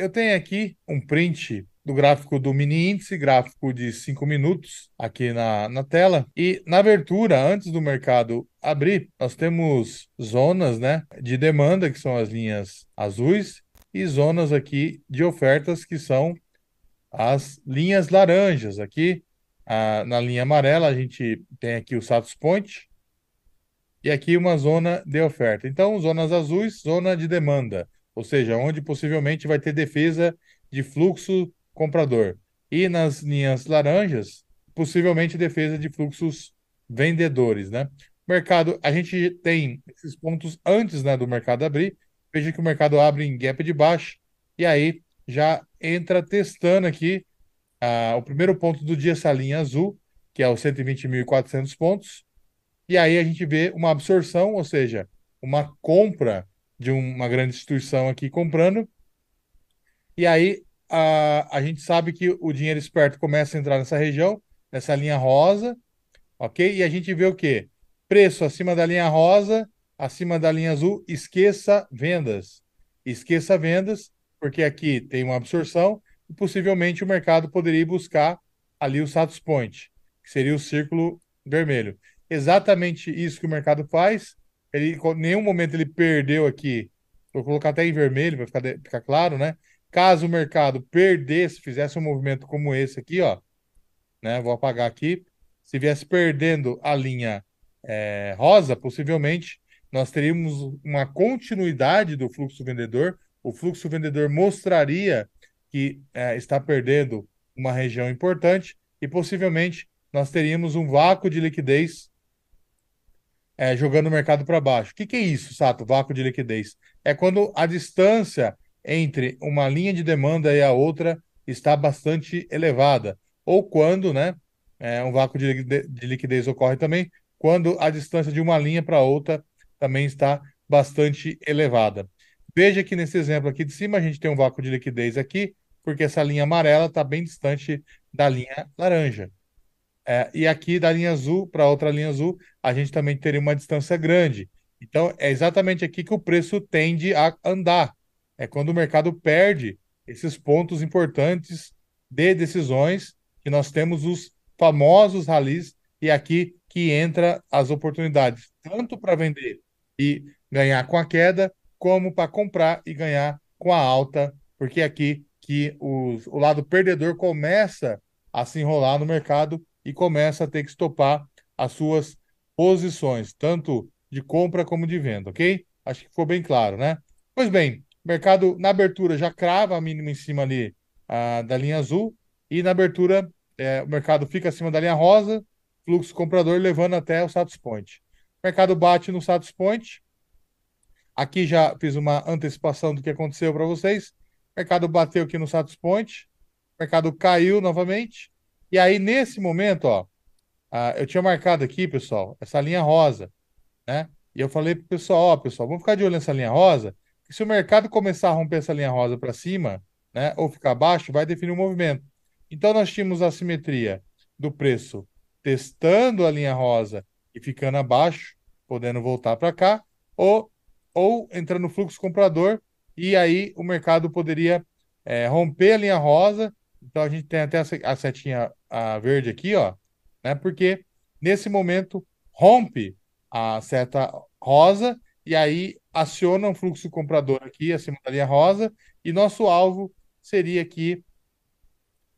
Eu tenho aqui um print do gráfico do mini índice, gráfico de 5 minutos aqui na, na tela. E na abertura, antes do mercado abrir, nós temos zonas né, de demanda, que são as linhas azuis, e zonas aqui de ofertas, que são as linhas laranjas. Aqui a, na linha amarela, a gente tem aqui o Satos Point. E aqui uma zona de oferta. Então, zonas azuis, zona de demanda ou seja, onde possivelmente vai ter defesa de fluxo comprador. E nas linhas laranjas, possivelmente defesa de fluxos vendedores, né? Mercado, a gente tem esses pontos antes né, do mercado abrir. Veja que o mercado abre em gap de baixo e aí já entra testando aqui ah, o primeiro ponto do dia, essa linha azul, que é os 120.400 pontos. E aí a gente vê uma absorção, ou seja, uma compra de uma grande instituição aqui comprando. E aí a, a gente sabe que o dinheiro esperto começa a entrar nessa região, nessa linha rosa, ok? E a gente vê o quê? Preço acima da linha rosa, acima da linha azul, esqueça vendas. Esqueça vendas, porque aqui tem uma absorção e possivelmente o mercado poderia buscar ali o status point, que seria o círculo vermelho. Exatamente isso que o mercado faz, ele, em nenhum momento ele perdeu aqui. Vou colocar até em vermelho para ficar, ficar claro, né? Caso o mercado perdesse, fizesse um movimento como esse aqui, ó, né? Vou apagar aqui. Se viesse perdendo a linha é, rosa, possivelmente nós teríamos uma continuidade do fluxo vendedor. O fluxo vendedor mostraria que é, está perdendo uma região importante e possivelmente nós teríamos um vácuo de liquidez é, jogando o mercado para baixo. O que, que é isso, Sato? Vácuo de liquidez. É quando a distância entre uma linha de demanda e a outra está bastante elevada. Ou quando, né? É, um vácuo de, de liquidez ocorre também quando a distância de uma linha para outra também está bastante elevada. Veja que nesse exemplo aqui de cima a gente tem um vácuo de liquidez aqui, porque essa linha amarela está bem distante da linha laranja. É, e aqui da linha azul para outra linha azul, a gente também teria uma distância grande. Então, é exatamente aqui que o preço tende a andar. É quando o mercado perde esses pontos importantes de decisões que nós temos os famosos ralis e aqui que entra as oportunidades, tanto para vender e ganhar com a queda, como para comprar e ganhar com a alta, porque é aqui que os, o lado perdedor começa a se enrolar no mercado e começa a ter que estopar as suas posições, tanto de compra como de venda, ok? Acho que ficou bem claro, né? Pois bem, mercado na abertura já crava a mínima em cima ali a, da linha azul e na abertura é, o mercado fica acima da linha rosa, fluxo comprador levando até o status point. mercado bate no status point. Aqui já fiz uma antecipação do que aconteceu para vocês. mercado bateu aqui no status point. mercado caiu novamente. E aí, nesse momento, ó, eu tinha marcado aqui, pessoal, essa linha rosa, né? E eu falei pro pessoal, ó, pessoal, vamos ficar de olho nessa linha rosa, que se o mercado começar a romper essa linha rosa para cima, né, ou ficar abaixo, vai definir o um movimento. Então nós tínhamos a simetria do preço testando a linha rosa e ficando abaixo, podendo voltar para cá, ou, ou entrando no fluxo comprador, e aí o mercado poderia é, romper a linha rosa. Então a gente tem até a setinha a verde aqui, ó, né? Porque nesse momento rompe a seta rosa e aí aciona um fluxo comprador aqui acima da linha rosa e nosso alvo seria aqui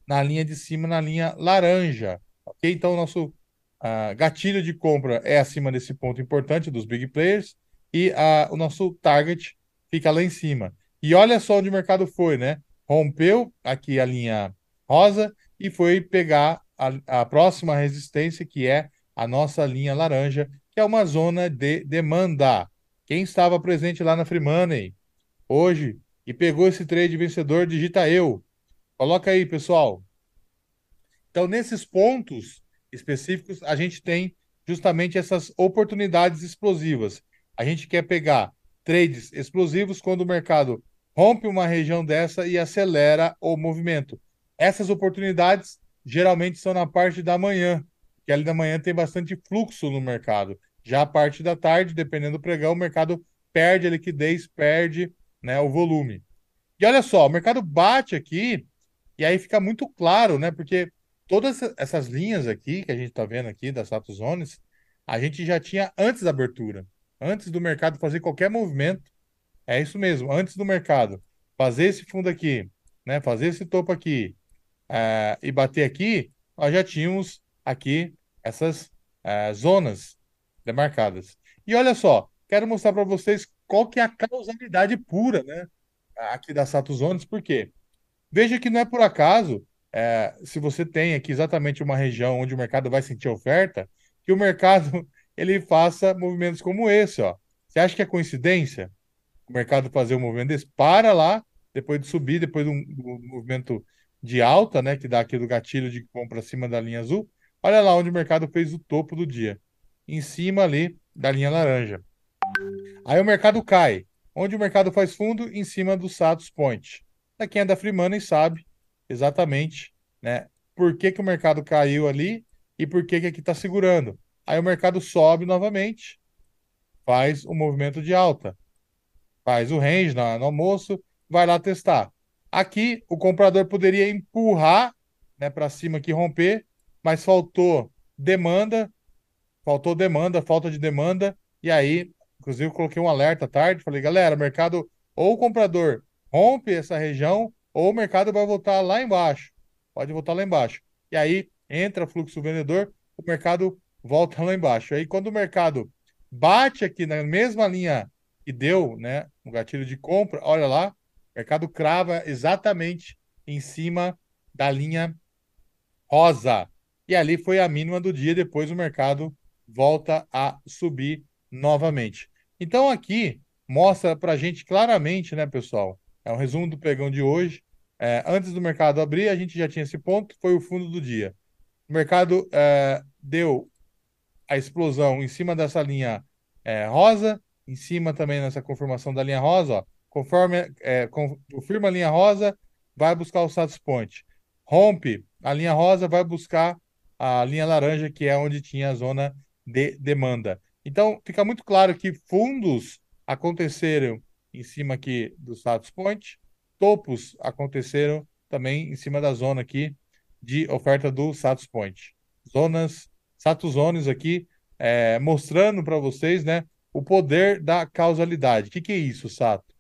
na linha de cima, na linha laranja, ok? Então nosso uh, gatilho de compra é acima desse ponto importante dos big players e uh, o nosso target fica lá em cima. E olha só onde o mercado foi, né? Rompeu aqui a linha rosa e foi pegar a, a próxima resistência, que é a nossa linha laranja, que é uma zona de demanda. Quem estava presente lá na Free Money hoje e pegou esse trade vencedor, digita eu. Coloca aí, pessoal. Então, nesses pontos específicos, a gente tem justamente essas oportunidades explosivas. A gente quer pegar trades explosivos quando o mercado rompe uma região dessa e acelera o movimento. Essas oportunidades geralmente são na parte da manhã, que ali da manhã tem bastante fluxo no mercado. Já a parte da tarde, dependendo do pregão, o mercado perde a liquidez, perde né, o volume. E olha só, o mercado bate aqui e aí fica muito claro, né? Porque todas essas linhas aqui que a gente está vendo aqui das status zones, a gente já tinha antes da abertura, antes do mercado fazer qualquer movimento. É isso mesmo, antes do mercado fazer esse fundo aqui, né? Fazer esse topo aqui, ah, e bater aqui, nós já tínhamos aqui essas ah, zonas demarcadas. E olha só, quero mostrar para vocês qual que é a causalidade pura, né? Aqui da Sato Zones, por quê? Veja que não é por acaso, eh, se você tem aqui exatamente uma região onde o mercado vai sentir oferta, que o mercado ele faça movimentos como esse, ó. Você acha que é coincidência o mercado fazer um movimento desse? Para lá, depois de subir, depois de um, um movimento de alta, né, que dá aquele gatilho de vão para cima da linha azul, olha lá onde o mercado fez o topo do dia, em cima ali da linha laranja. Aí o mercado cai. Onde o mercado faz fundo? Em cima do Satos Point. Para é quem é da Free Money sabe exatamente né, por que, que o mercado caiu ali e por que, que aqui está segurando. Aí o mercado sobe novamente, faz o um movimento de alta, faz o range no, no almoço, vai lá testar. Aqui, o comprador poderia empurrar né, para cima aqui, romper, mas faltou demanda, faltou demanda, falta de demanda, e aí, inclusive, coloquei um alerta à tarde, falei, galera, mercado, ou o comprador rompe essa região, ou o mercado vai voltar lá embaixo, pode voltar lá embaixo. E aí, entra fluxo vendedor, o mercado volta lá embaixo. Aí, quando o mercado bate aqui na mesma linha que deu, né, um gatilho de compra, olha lá, mercado crava exatamente em cima da linha rosa. E ali foi a mínima do dia, depois o mercado volta a subir novamente. Então aqui mostra para a gente claramente, né, pessoal? É um resumo do pregão de hoje. É, antes do mercado abrir, a gente já tinha esse ponto, foi o fundo do dia. O mercado é, deu a explosão em cima dessa linha é, rosa, em cima também nessa confirmação da linha rosa, ó, Conforme é, confirma a linha rosa, vai buscar o status point. Rompe a linha rosa, vai buscar a linha laranja, que é onde tinha a zona de demanda. Então, fica muito claro que fundos aconteceram em cima aqui do status point, topos aconteceram também em cima da zona aqui de oferta do status point. Zonas, status zones aqui, é, mostrando para vocês né, o poder da causalidade. O que, que é isso, Sato?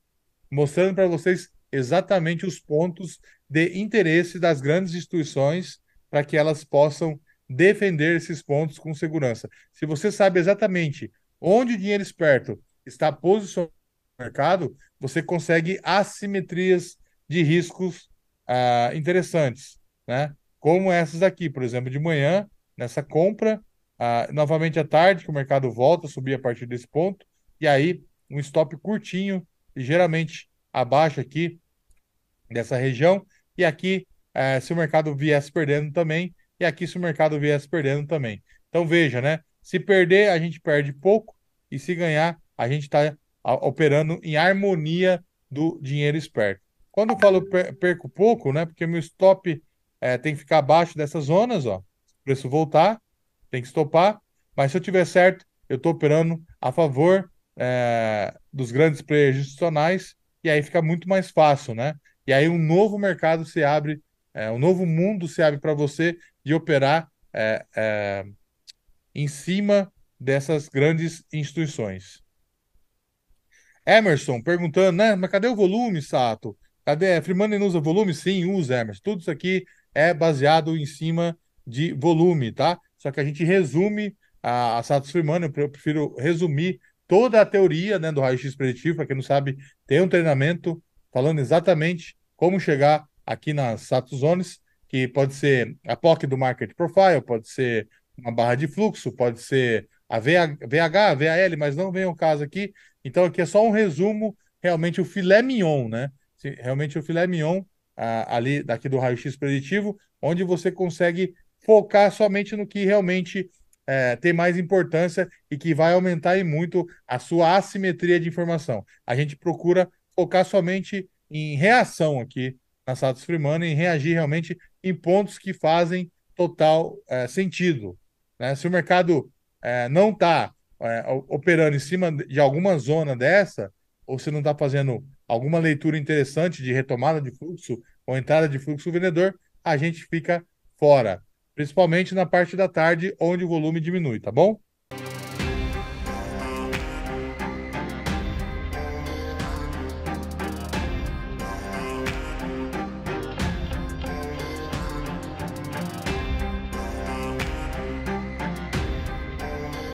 mostrando para vocês exatamente os pontos de interesse das grandes instituições para que elas possam defender esses pontos com segurança. Se você sabe exatamente onde o dinheiro esperto está posicionado no mercado, você consegue assimetrias de riscos ah, interessantes, né? Como essas aqui, por exemplo, de manhã, nessa compra, ah, novamente à tarde, que o mercado volta a subir a partir desse ponto, e aí um stop curtinho ligeiramente abaixo aqui dessa região. E aqui, é, se o mercado viesse perdendo também, e aqui se o mercado viesse perdendo também. Então veja, né? Se perder, a gente perde pouco, e se ganhar, a gente está operando em harmonia do dinheiro esperto. Quando eu falo perco pouco, né? Porque meu stop é, tem que ficar abaixo dessas zonas, ó. preço voltar, tem que stopar. Mas se eu tiver certo, eu estou operando a favor é, dos grandes players institucionais, e aí fica muito mais fácil, né? E aí um novo mercado se abre, é, um novo mundo se abre para você de operar é, é, em cima dessas grandes instituições. Emerson perguntando, né? Mas cadê o volume, Sato? Cadê? não usa volume? Sim, usa, Emerson. Tudo isso aqui é baseado em cima de volume, tá? Só que a gente resume a, a Sato Freeman, eu prefiro resumir toda a teoria né, do raio-x preditivo. Para quem não sabe, tem um treinamento falando exatamente como chegar aqui nas Sato Zones, que pode ser a POC do Market Profile, pode ser uma barra de fluxo, pode ser a VH, VAL, mas não vem o caso aqui. Então aqui é só um resumo, realmente o filé mignon, né? Realmente o filé mignon ah, ali daqui do raio-x preditivo, onde você consegue focar somente no que realmente é, ter mais importância e que vai aumentar e muito a sua assimetria de informação. A gente procura focar somente em reação aqui na Satos Freeman, em reagir realmente em pontos que fazem total é, sentido. Né? Se o mercado é, não está é, operando em cima de alguma zona dessa, ou se não está fazendo alguma leitura interessante de retomada de fluxo ou entrada de fluxo vendedor, a gente fica fora principalmente na parte da tarde, onde o volume diminui, tá bom?